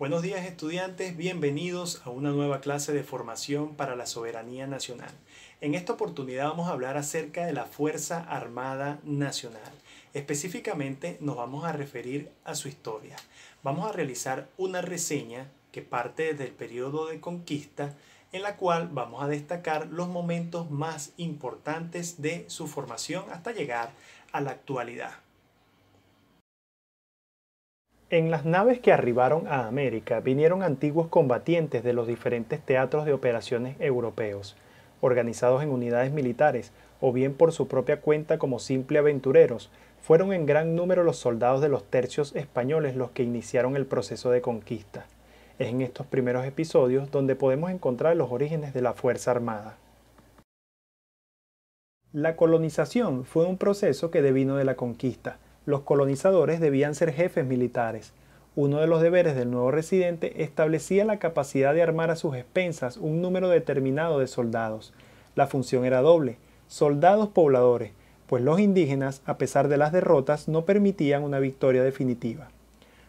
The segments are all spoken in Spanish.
Buenos días estudiantes, bienvenidos a una nueva clase de formación para la soberanía nacional. En esta oportunidad vamos a hablar acerca de la Fuerza Armada Nacional. Específicamente nos vamos a referir a su historia. Vamos a realizar una reseña que parte desde el periodo de conquista en la cual vamos a destacar los momentos más importantes de su formación hasta llegar a la actualidad. En las naves que arribaron a América vinieron antiguos combatientes de los diferentes teatros de operaciones europeos, organizados en unidades militares o bien por su propia cuenta como simple aventureros, fueron en gran número los soldados de los tercios españoles los que iniciaron el proceso de conquista. Es en estos primeros episodios donde podemos encontrar los orígenes de la Fuerza Armada. La colonización fue un proceso que devino de la conquista, los colonizadores debían ser jefes militares. Uno de los deberes del nuevo residente establecía la capacidad de armar a sus expensas un número determinado de soldados. La función era doble, soldados pobladores, pues los indígenas, a pesar de las derrotas, no permitían una victoria definitiva.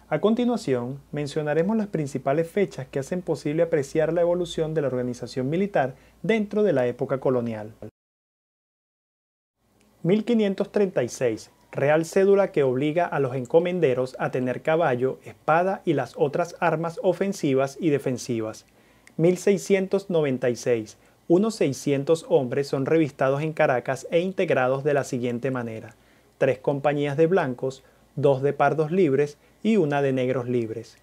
A continuación, mencionaremos las principales fechas que hacen posible apreciar la evolución de la organización militar dentro de la época colonial. 1536 real cédula que obliga a los encomenderos a tener caballo, espada y las otras armas ofensivas y defensivas. 1696. Unos 600 hombres son revistados en Caracas e integrados de la siguiente manera. Tres compañías de blancos, dos de pardos libres y una de negros libres.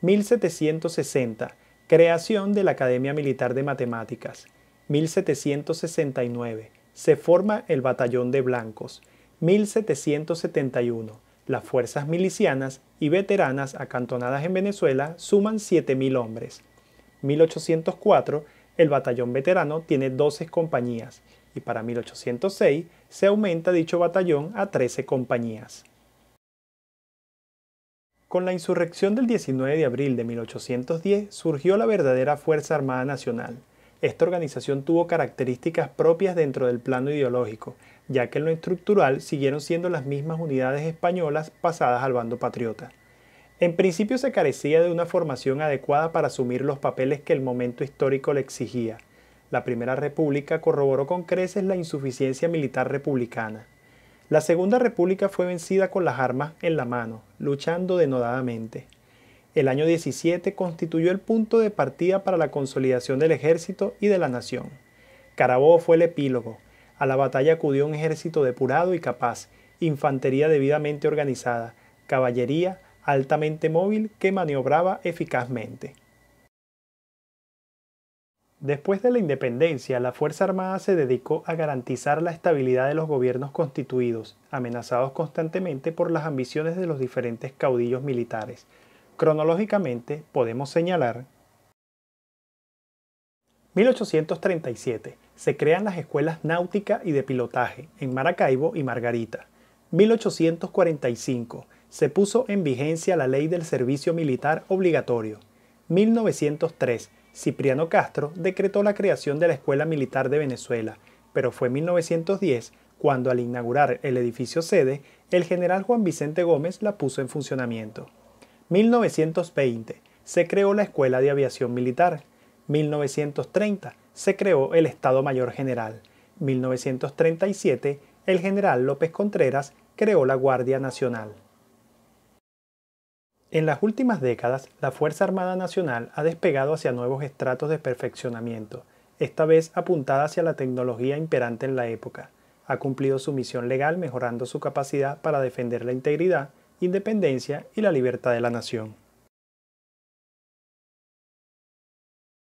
1760. Creación de la Academia Militar de Matemáticas. 1769. Se forma el Batallón de Blancos. 1771. Las fuerzas milicianas y veteranas acantonadas en Venezuela suman 7.000 hombres. 1804, el batallón veterano tiene 12 compañías y para 1806 se aumenta dicho batallón a 13 compañías. Con la insurrección del 19 de abril de 1810 surgió la verdadera Fuerza Armada Nacional. Esta organización tuvo características propias dentro del plano ideológico, ya que en lo estructural siguieron siendo las mismas unidades españolas pasadas al bando patriota. En principio se carecía de una formación adecuada para asumir los papeles que el momento histórico le exigía. La Primera República corroboró con creces la insuficiencia militar republicana. La Segunda República fue vencida con las armas en la mano, luchando denodadamente. El año 17 constituyó el punto de partida para la consolidación del ejército y de la nación. Carabobo fue el epílogo, a la batalla acudió un ejército depurado y capaz, infantería debidamente organizada, caballería altamente móvil que maniobraba eficazmente. Después de la independencia, la Fuerza Armada se dedicó a garantizar la estabilidad de los gobiernos constituidos, amenazados constantemente por las ambiciones de los diferentes caudillos militares. Cronológicamente, podemos señalar 1837 se crean las escuelas náutica y de pilotaje en Maracaibo y Margarita. 1845 se puso en vigencia la ley del servicio militar obligatorio. 1903 Cipriano Castro decretó la creación de la Escuela Militar de Venezuela, pero fue 1910 cuando al inaugurar el edificio sede, el general Juan Vicente Gómez la puso en funcionamiento. 1920 se creó la Escuela de Aviación Militar. 1930 se creó el Estado Mayor General. 1937, el general López Contreras creó la Guardia Nacional. En las últimas décadas, la Fuerza Armada Nacional ha despegado hacia nuevos estratos de perfeccionamiento, esta vez apuntada hacia la tecnología imperante en la época. Ha cumplido su misión legal mejorando su capacidad para defender la integridad, independencia y la libertad de la nación.